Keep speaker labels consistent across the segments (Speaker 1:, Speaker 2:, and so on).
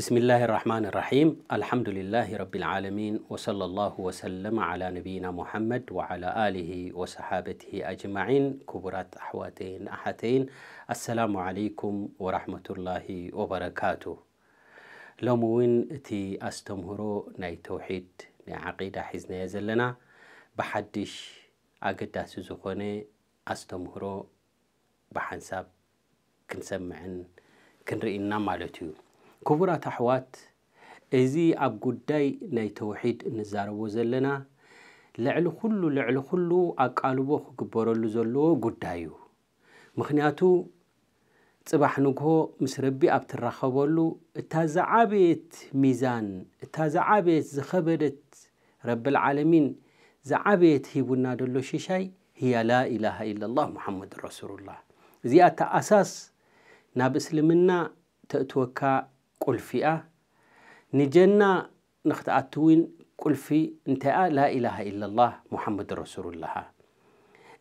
Speaker 1: بسم الله الرحمن الرحيم الحمد لله رب العالمين وصلى الله وسلم على نبينا محمد وعلى آله وصحابته أجمعين كبرات أحواتين أحتين السلام عليكم ورحمة الله وبركاته لوموين تي أستمهرو ناي توحيد ناي عقيدة ዓቂዳ يزلنا بحدش أقدا ኣገዳሲ أستمهرو بحنساب كنسمعن كنرئينا ክንርኢና ክቡራት ኣሕዋት እዚ ኣብ ጉዳይ ናይ ተውሒድ እንዛረቦ ዘለና ልዕሊ ኩሉ ልዕሊ ኩሉ ኣቃልቦ ክግበረሉ ዘለዎ ጉዳይ እዩ ምክንያቱ ፅባሕ ንግሆ ምስ ረቢ ኣብ ትራኸበሉ እታ ዝዓበየት ሚዛን እታ ዝዓበየት ዝኸበደት ረብልዓለሚን ዝዓበየት ሂቡና ደሎ ሽሻይ هي لا إله إلا الله محمد رسول الله زيادة أساس ناب إسلمنا تأتوكا كلفيا نجنا نختأتوين كلفي انتا لا إله إلا الله محمد رسول الله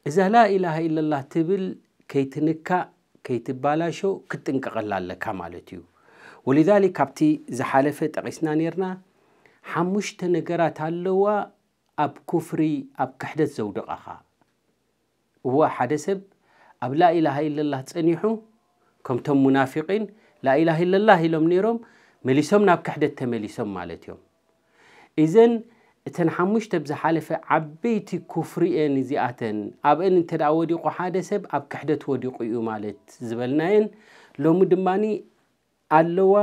Speaker 1: إذا لا إله إلا الله تبل كي تنكا كي تبالاشو كتنك غلال لك مالتيو ولذلك ابتي زحالفة تقسنا نيرنا حموش تنقرات اللوا أب كفري أب كحدة زود أخا هو حدث أب لا إله إلا الله تسنيحو كمتم منافقين ላኢላህ ኢለላህ ኢሎም ነይሮም መሊሶም ናብ ክሕደት ተመሊሶም ማለት እዮም እዘን እተን ሓሙሽተ ብዝሓለፈ ዓበይቲ ኩፍሪአን እዚኣተን ኣብአን እንተ ደኣ ወዲቑ ሓደ ሰብ ኣብ ክሕደት ወዲቑ እዩ ማለት ዝበልናየን ሎሚ ድማኒ ኣለዋ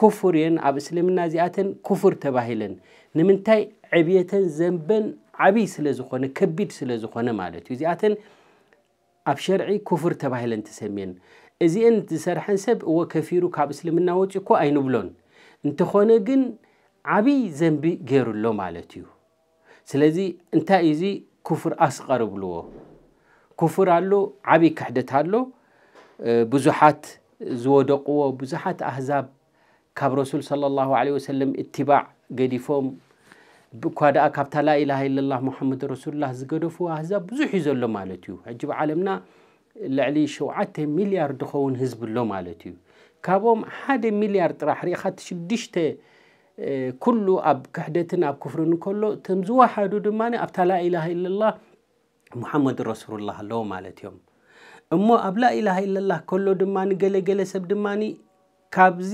Speaker 1: ኩፍር እየን ኣብ እስልምና እዚኣተን ኩፍር ተባሂለን ንምንታይ ዕብየተን ዘንበን ዓብይ ስለ ዝኾነ ከቢድ ስለ ዝኾነ ማለት እዩ እዚኣተን ኣብ ሸርዒ ኩፍር ተባሂለን ተሰሚየን እዚአን ዝሰርሐን ሰብ እዎ ከፊሩ ካብ እስልምና ወፂ እኮ ኣይንብሎን እንተኾነ ግን ዓብይ ዘንቢ ገይሩሎ ማለት እዩ ስለዚ እንታይ እዚ ክፍር ኣስቐር ብልዎ ኩፍር ኣሎ ዓብይ ክሕደት ኣሎ ብዙሓት ዝወደቕዎ ብዙሓት ኣህዛብ ካብ ረሱል صለ ላሁ ለ ወሰለም እትባዕ ገዲፎም እኳ ደኣ ካብታ ላኢላሃ ኢለላ ሙሓመድ ረሱሉላ ዝገደፉ ኣህዛብ ብዙሕ እዩ ዘሎ ማለት እዩ ሕጂ ብዓለምና ልዕሊ 7 ሚልያርድ ክኸውን ህዝቢ ኣሎ ማለት እዩ ካብኦም ሓደ ሚልያርድ ጥራሕ ሪኢኻ ትሽዱሽተ ኩሉ ኣብ ክሕደትን ኣብ ክፍርን ከሎ እቶም ዝወሓዱ ድማ ኣብታ ላኢላሃ ኢለላ ሙሓመድ ረሱሉላህ ኣለዎ ማለት እዮም እሞ ኣብ ላኢላሃ ኢለላ ከሎ ድማ ገለገለ ሰብ ድማ ካብዚ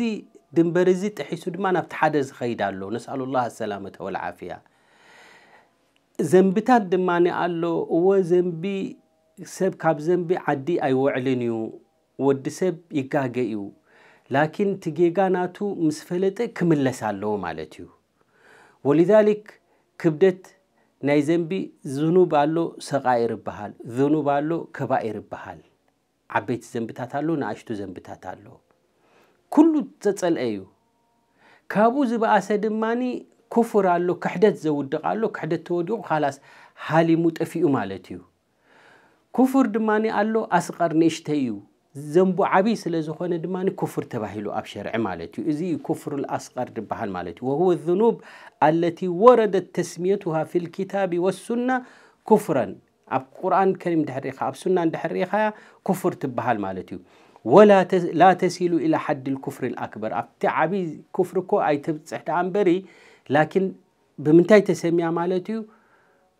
Speaker 1: ድንበር እዚ ጥሒሱ ድማ ናብቲ ሓደ ዝኸይድ ኣሎ ነስኣሉ ላ ሰላመተ ወልዓፍያ ዘንብታት ድማ ኣሎ እወ ዘንቢ ሰብ ካብ ዘንቢ ዓዲ ኣይወዕልን እዩ ወዲ ሰብ ይጋገ እዩ ላኪን እቲ ጌጋ ናቱ ምስ ፈለጠ ክምለስ ኣለዎ ማለት እዩ ወሊዛሊክ ክብደት ናይ ዘንቢ ዝኑብ ኣሎ ሰቃኢር ይበሃል ዝኑብ ኣሎ ከባኢር ይበሃል ዓበይቲ ዘንብታት ኣሎ ንኣሽቱ ዘንብታት ኣሎ ኩሉ ዘፀልአ እዩ ካብኡ ዝበኣሰ ድማኒ ክፉር ኣሎ ክሕደት ዘውድቕ ኣሎ ክሕደት ተወዲቑ ካላስ ሃሊሙ ጠፊኡ ማለት እዩ كفر دماني ألو أسقر نشتيو زنبو عبي سلزخونة دماني كفر تباهلو أبشر مالتي إذي كفر الأسقر دبحان مالتي وهو الذنوب التي وردت تسميتها في الكتاب والسنة كفرا أب قرآن كريم دحريخا أب سنة دحريخا كفر تبحان مالتي ولا تس لا تسيل إلى حد الكفر الأكبر أب تعبي كفركو أي تبصح بري لكن بمنتاي تسميها مالتي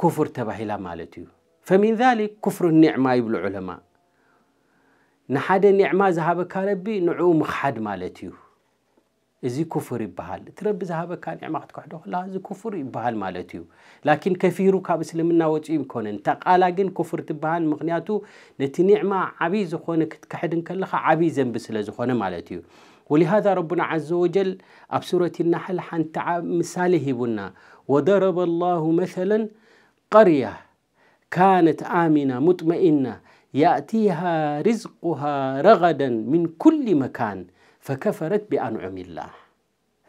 Speaker 1: كفر تباهلا مالتي فمن ذلك كفر النعمة يبل علماء نحد النعمة زهبك ربي نعوم خد مالتيو زي كفر يبهال ترب زهبك نعمة تكحده لا إذي كفر يبهال مالتيو لكن كفيرو كاب سلمنا وجيم كونن تقالا جن كفر تبهال مغنياتو نتي نعمة عبي زخونك كحد كلها عبيزا بس سلا زخونة مالتيو ولهذا ربنا عز وجل أبصرة النحل النحل حنتع مثاله بنا وضرب الله مثلا قرية كانت آمنة مطمئنة يأتيها رزقها رغدا من كل مكان فكفرت بأنعم الله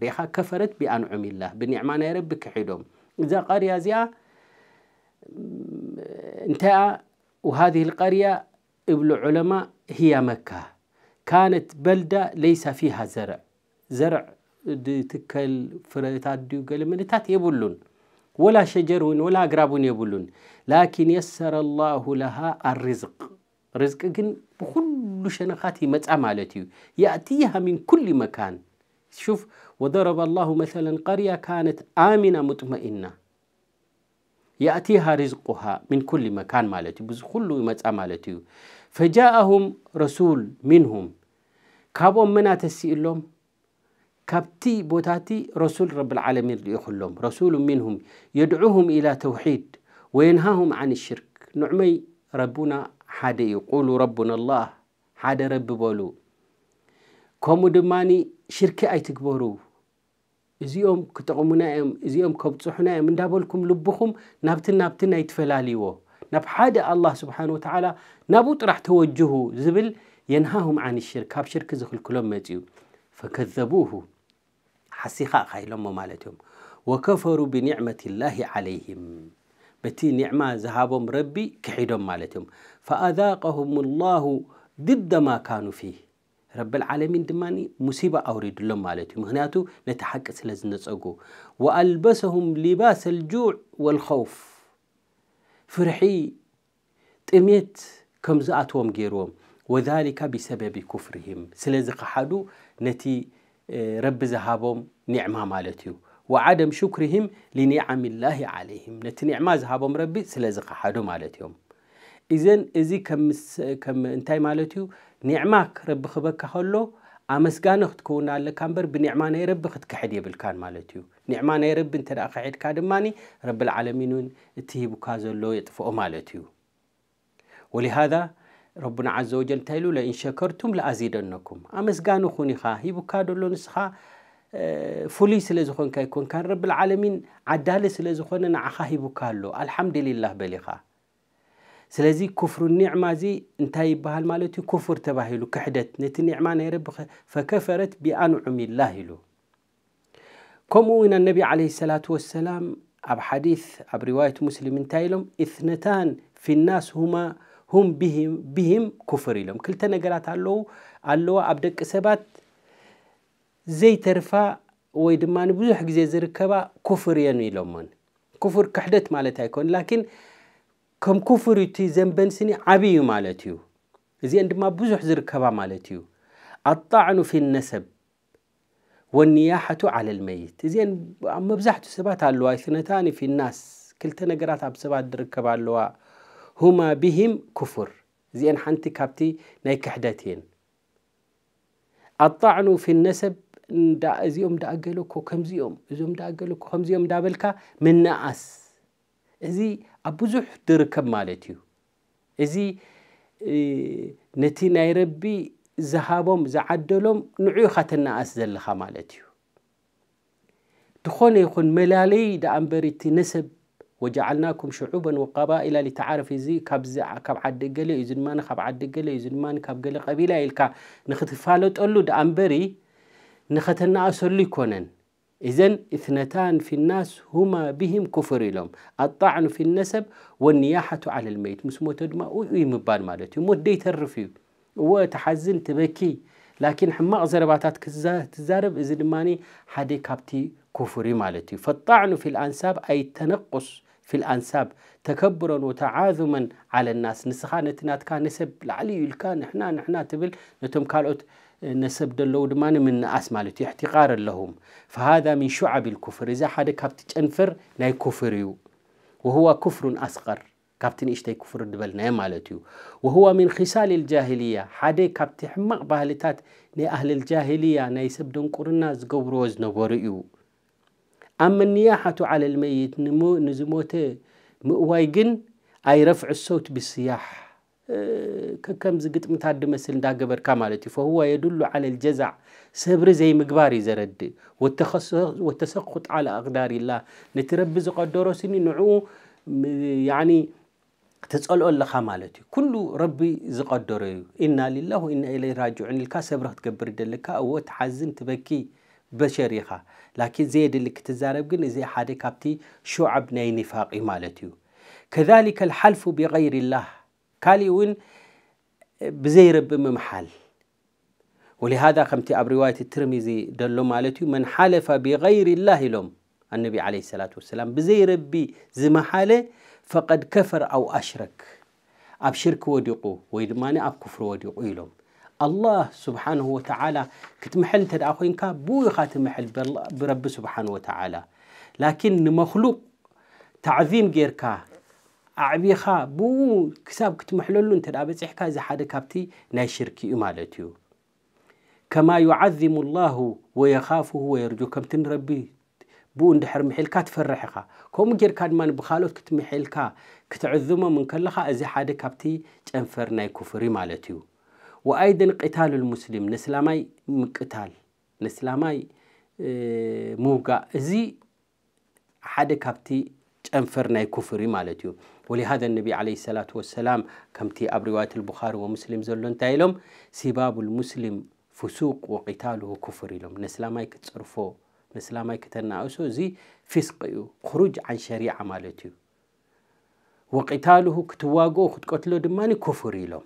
Speaker 1: ريحة كفرت بأنعم الله بنعمان ربك حدوم إذا قرية زيا انتهى وهذه القرية ابل علماء هي مكة كانت بلدة ليس فيها زرع زرع تكل فريتات ديو قال منتات يبلون ولا شجر ولا أقراب يبلون لكن يسر الله لها الرزق رزق جن بكل شنخاتي متى مالتي يأتيها من كل مكان شوف وضرب الله مثلا قرية كانت آمنة مطمئنة يأتيها رزقها من كل مكان مالتي بس كل متى مالتي فجاءهم رسول منهم كابو منا تسئلهم ካብቲ ቦታቲ ረሱል ረብልዓለሚን ርኦ ከሎም ረሱሉ ምንሁም የድዑሁም ኢላ ተውሒድ ወየንሃሁም ዓን ሽርክ ንዕመይ ረቡና ሓደ እዩ ቁሉ ረቡና ላህ ሓደ ረቢ በሉ ከምኡ ድማኒ ሽርኪ ኣይትግበሩ እዚኦም ክጠቕሙና እዮም እዚኦም ከብፅሑና እዮም እንዳበልኩም ልብኹም ናብቲ ናብቲ ናይ ተፈላለይዎ ናብ ሓደ ኣላህ ስብሓን ወተዓላ ናብኡ ጥራሕ ተወጅሁ ዝብል የንሃሁም ዓን ሽርክ ካብ ሽርክ ዝኽልክሎም መፅኡ ፈከዘቡሁ حسيخا خايلهم مالتهم وكفروا بنعمة الله عليهم بتي نعمة ذهبهم ربي كحيدهم مالتهم فأذاقهم الله ضد ما كانوا فيه رب العالمين دماني مصيبة أوريد لهم مالتهم هناتو نتحق سلزنصقو وألبسهم لباس الجوع والخوف فرحي تميت كم زاتهم ገይርዎም وذلك بسبب كفرهم ስለዚ نتي ረቢ ዝሃቦም ኒዕማ ማለት እዩ ወዓደም ሽኩርህም ሊኒዓም ላሂ ዓለይህም ነቲ ኒዕማ ዝሃቦም ረቢ ስለዚ ከሓዱ ማለት እዮም እዘን እዚ እንታይ ማለት እዩ ኒዕማ ረቢ ክበካ ከሎ ኣመስጋነ ክትከውን ኣለካ እምበር ብኒዕማ ናይ ረቢ ክትክሕድ የብልካን ማለት እዩ ኒዕማ ናይ ረቢ እንተ ደኣ ክሕድካ ድማኒ ረብልዓለሚን እውን እቲ ሂቡካ ዘሎ የጥፍኦ ማለት እዩ ወሊሃذ ረቡና ዓዘ ወጀል እንታይ ኢሉ ለኢን ሸከርቱም ለኣዚደነኩም ኣመስጋኑ ኹን ኢኻ ሂቡካ ደሎ ንስኻ ፍሉይ ስለ ዝኾንካ ይኮንካ ንረብልዓለሚን ዓዳሊ ስለ ዝኾነ ንዓኻ ሂቡካ ኣሎ አልሓምድልላህ በሊኻ ስለዚ ክፍሩ ኒዕማ እዚ እንታይ ይበሃል ማለት እዩ ክፍር ተባሂሉ ክሕደት ነቲ ኒዕማ ናይ ረቢ ፈከፈረት ቢኣንዑሚላህ ኢሉ ከምኡ እውን ኣነቢ ዓለ ሰላቱ ወሰላም ኣብ ሓዲث ኣብ ሪዋየት ሙስሊም እንታይ ኢሎም እትነታን ፊናስ ሁማ هم بهم بهم كفر لهم كل تنقلات علو علو عبدك سبات زي ترفع ويدمان بزح زي زركبا كفر يعني لهم كفر كحدت مالتها يكون لكن كم كفر يتي زنبن سني عبيو مالتيو زي عندما بزح زركبا مالتيو الطعن في النسب والنياحة على الميت زين بزحت سبات على الواي ثنتان في الناس كلتا نقرات عب سبات دركب على الواي ሁማ ብሂም ክፍር እዚአን ሓንቲ ካብቲ ናይ ክሕደት እየን ኣጣዕኑ ፊ ነሰብ እዚኦም ዳኣገለኮ ከምዚኦም እዚኦም ዳኣገለኮ ከምዚኦም ዳበልካ ምነኣስ እዚ ኣብ ብዙሕ ድርከብ ማለት እዩ እዚ ነቲ ናይ ረቢ ዝሃቦም ዝዓደሎም ንዕኡ ኢኻ ተናኣስ ዘለኻ ማለት እዩ ድኾነ ይኹን መላለይ ዳኣ እምበር እቲ ነሰብ وجعلناكم شعوبا وقبائل لتعارف زي كاب كاب عد قلة يزمان كاب عد قلة يزمان كاب قلة قبيلة إلك نختفالت قلوا دامبري نختنا أصلي كونن إذن إثنتان في الناس هما بهم كفر لهم الطعن في النسب والنياحة على الميت مش متدمع ويمبال مالتي مو دي ترفيو وتحزن تبكي لكن حما أزرباتات تزارب إذن ماني حدي كابتي كفري مالتي فالطعن في الأنساب أي تنقص في الأنساب تكبرا وتعاظما على الناس نسخة نتنات كان نسب لعلي يلكا احنا نحنا تبل نتم كالوت نسب دلو دمان من مالتي احتقارا لهم فهذا من شعب الكفر إذا حدا كابتش أنفر ناي كفريو وهو كفر أصغر كابتن إشتاي كفر دبل ناي مالتي وهو من خصال الجاهلية حدا كابتح مقبالتات بالتات لاهل الجاهلية ناي سب دنكورنا زقبروز نبوريو أما النياحة على الميت نمو نزموت مؤواي جن أي رفع الصوت بالسياح آه، كم زقت متعد مثل قبر كمالتي فهو يدل على الجزع سبر زي مقباري زرد والتسخط على أقدار الله نتربي زقدر سني نعو يعني تسأل الله مالتي كل ربي زقدره إنا لله وإنا إليه راجعون الكاسب سبر تقبر دلك أو تحزن تبكي بشريخه لكن زيد اللي كتزارب قلنا زي حادي كابتي شو ناي نفاقي مالتيو كذلك الحلف بغير الله كالي وين بزي ممحل ولهذا خمتي اب روايه الترمذي دلو مالتيو من حلف بغير الله لهم النبي عليه الصلاه والسلام بزي ربي زمحاله فقد كفر او اشرك أبشرك شرك وديقو ويدماني اب كفر وديقو إلوم الله سبحانه وتعالى كتمحل انت خوينك بويخا تمحل برب سبحانه وتعالى لكن مخلوق تعظيم جيرك أعبيخ بو كساب كتمحللو انت بصحك اذا حد كابتي ناي شركي مالتيو كما يعظم الله ويخافه ويرجو كم تنربي بو اندحر محيلكا تفرحخا كوم جيركا دمان بخالوت كتمحيلكا كتعظمه من كلخا ازي حد كابتي چنفر ناي كفري مالتيو وأيضا قتال المسلم نسلامي مقتال نسلامي آه، موقع زي حد كابتي أنفرنا كفري مالتيو ولهذا النبي عليه الصلاة والسلام كمتي أبروات البخاري ومسلم زلون تايلوم سباب المسلم فسوق وقتاله كفري لهم نسلامي كتصرفو نسلامي كتناقصو زي فسقيو خروج عن شريعة مالتيو وقتاله كتواقو خد قتلو دماني كفري لهم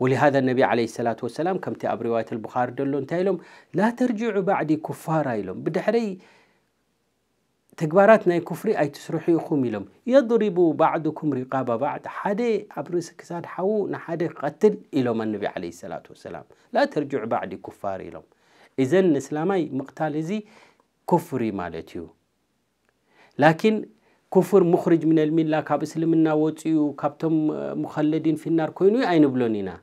Speaker 1: ولهذا النبي عليه الصلاة والسلام كم تأب رواية البخاري دلون تايلوم لا ترجعوا بعدي كفار ايلوم بدحري تكباراتنا كفري اي تسرحي يخوم يلوم يضربوا بعضكم رقاب بعد حدي ابرس كساد حو نحدي قتل يلوم النبي عليه الصلاة والسلام لا ترجع بعدي كفار ايلوم إذن اسلامي مقتال زي كفري مالتيو لكن كفر مخرج من الملة كاب سلمنا وطيو كابتم مخلدين في النار كوينو اين بلونينا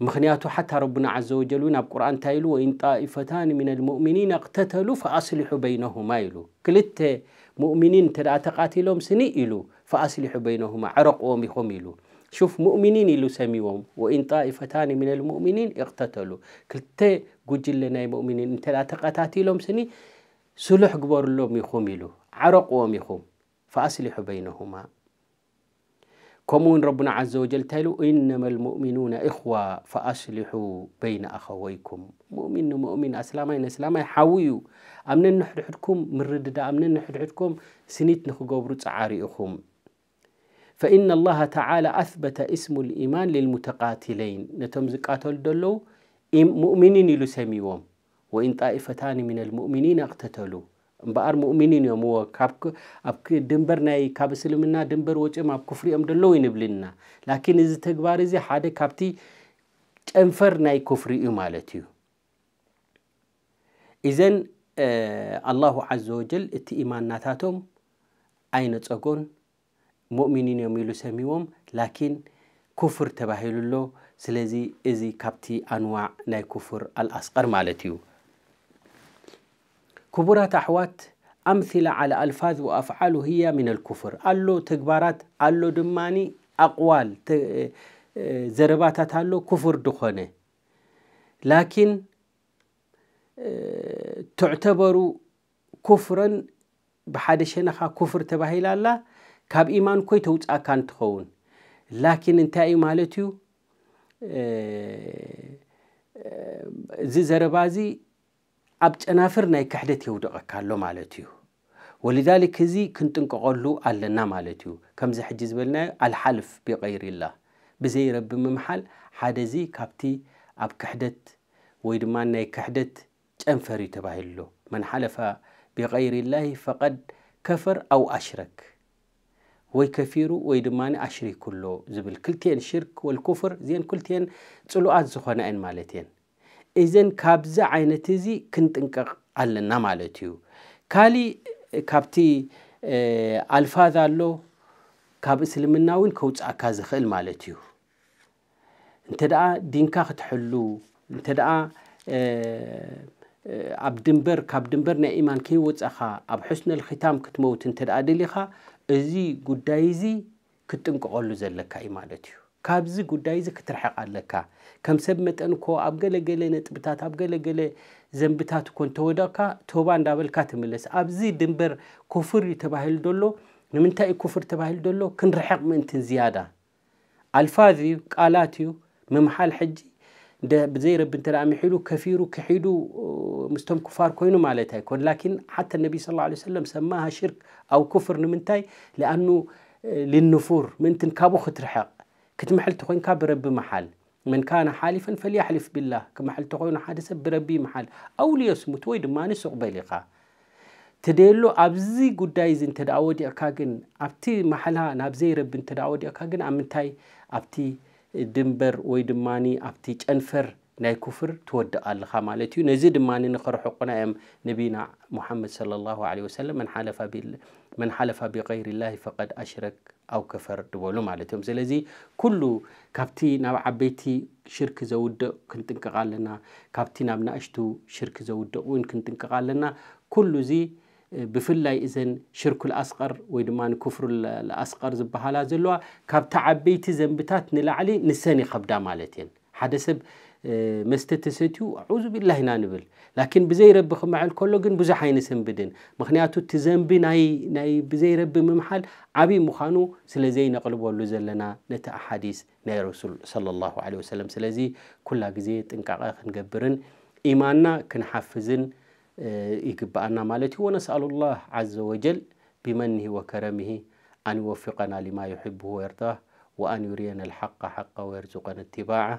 Speaker 1: مخنياتو حتى ربنا عز وجل ناب قرآن تايلو وإن طائفتان من المؤمنين اقتتلوا فأصلحوا بينهما يلو كلت مؤمنين تدعى تقاتلهم سني إلو فأصلحوا بينهما عرق يخم يلو شوف مؤمنين إلو سميهم وإن طائفتان من المؤمنين اقتتلوا كلتة قجل لنا مؤمنين تدعى تقاتلهم سني سلح قبر لهم يخوم يلو عرق يخوم فأصلحوا بينهما كمون ربنا عز وجل تالو إنما المؤمنون إخوة فأصلحوا بين أخويكم مؤمن مؤمن أسلامي أسلامي حاويو أمن نحرحكم من رددا أمن حدكم سنيت نخقبرو تعارئكم فإن الله تعالى أثبت اسم الإيمان للمتقاتلين نتم زقاتل دلو مؤمنين لسميوم وإن طائفتان من المؤمنين اقتتلوا እምበኣር ሙእሚኒን እዮም ዎ ኣብ ድንበር ናይ ካብ እስልምና ድንበር ወጭም ኣብ ክፍሪ እዮም ደለዉ ይንብልና ላኪን እዚ ተግባር እዚ ሓደ ካብቲ ጨንፈር ናይ ክፍሪ እዩ ማለት እዩ እዘን ኣላሁ ዓዘ ወጀል እቲ ኢማንናታቶም ዓይነ ፀጎን ሙእሚኒን እዮም ኢሉ ሰሚዎም ላኪን ኩፍር ተባሂሉ ኣሎ ስለዚ እዚ ካብቲ ኣንዋዕ ናይ ክፍር ኣልኣስቀር ማለት እዩ كبرات أحوات أمثلة على ألفاظ وأفعال هي من الكفر ألو تكبارات ألو دماني أقوال آه، زرباتات ألو كفر دخونه لكن آه، تعتبر كفرا بحد شنخا كفر تبهيل الله كاب إيمان كوي توت أكان تخون لكن انتهي مالتيو آه، زي زربازي ኣብ ጨናፍር ናይ ክሕደት የውድቐካ ኣሎ ማለት እዩ ወልዛሊክ እዚ ክንጥንቀቐሉ ኣለና ማለት እዩ ከምዚ ሕጂ ዝበልናዮ ኣልሓልፍ ቢቀይር ላ ብዘይረቢ ምምሓል ሓደ እዚ ካብቲ ኣብ ክሕደት ወይ ድማ ናይ ክሕደት ጨንፈር እዩ ተባሂሉ መን ሓለፈ ቢቀይር ላሂ ፈቐድ ከፈር ኣው ኣሽረክ ወይ ከፊሩ ወይ ድማ ኣሽሪኩሎ ዝብል ክልትየን ሽርክ ወልኩፍር እዚአን ክልትየን ፅሉኣት ዝኾነ እየን ማለት እየን እዘን ካብዚ ዓይነት እዚ ክንጥንቀቕ ኣለና ማለት እዩ ካሊእ ካብቲ ኣልፋዝ ኣሎ ካብ እስልምና እውን ከውፃእካ ዝኽእል ማለት እዩ እንተ ደኣ ዲንካ ክትሕሉ እንተ ደኣ ኣብ ድንበር ካብ ድንበር ናይ ኢማን ከይወፀኻ ኣብ ሕስነል ኺታም ክትመውት እንተ ደኣ ደሊኻ እዚ ጉዳይ እዚ ክትጥንቀቐሉ ዘለካ እዩ ማለት እዩ ካብዚ ጉዳይ እዚ ክትርሕቕ ኣለካ ከም ሰብ መጠን ኮ ኣብ ገለገለ ነጥብታት ኣብ ገለገለ ዘንብታት ኮ እንተወደቕካ ቶባ እንዳበልካ ትምለስ ኣብዚ ድንበር ኩፍር እዩ ተባሂሉ ደሎ ንምንታይ እዩ ኩፍር ተባሂሉ ደሎ ክንርሕቕ ምእንትን ዝያዳ ኣልፋዝ እዩ ቃላት እዩ ምምሓል ሕጂ ብዘይ ረቢ እንተ ምሒሉ ከፊሩ ክሒዱ ምስቶም ክፋር ኮይኑ ማለት ኣይኮን ላኪን ሓተ ነቢ ስ ላ ሰለም ሰማሃ ሽርክ ኣብ ኩፍር ንምንታይ ለኣኑ ልንፉር ምእንትን ካብኡ ክትርሐቕ كتمحل تخوين كا بربي محل من كان حالفا فليحلف بالله كمحل تخوين حادث بربي محل أو ليسمت ويد ما نسق بلقا تدلو أبزي قدايز انت دعودي أكاقن أبتي محلها نابزي رب انت دعودي أكاقن أمنتاي أبتي دنبر ويدماني أبتي جنفر ناي كفر تودع الله خمالتي نزيد ما نخرح قنائم نبينا محمد صلى الله عليه وسلم من حلف بال من حلف بغير الله فقد أشرك أو كفر دوله مالتهم زلزي كله كابتي نب عبيتي شرك زود كنت قال لنا كابتي نب نأشتو شرك زود وين كنت قال لنا كل زي بفلاي إذن شرك الأصغر ويدمان كفر الأصغر زبها لا زلوا كابتا عبيتي زنبتات نلعلي نساني خبدا مالتين حدث مستتسيتيو أعوذ بالله نانبل لكن بزي رب خمعل كله قن بزا حين سنبدن مخنياتو تزنبي ناي, ناي بزي رب ممحال عبي مخانو سلزي نقلب ولو زلنا نتا أحاديث ناي رسول صلى الله عليه وسلم سلزي كل قزي تنقاق نقبرن إيماننا كنحفزن يقبأنا مالتي ونسأل الله عز وجل بمنه وكرمه أن يوفقنا لما يحبه ويرضاه وأن يرينا الحق حقا ويرزقنا اتباعه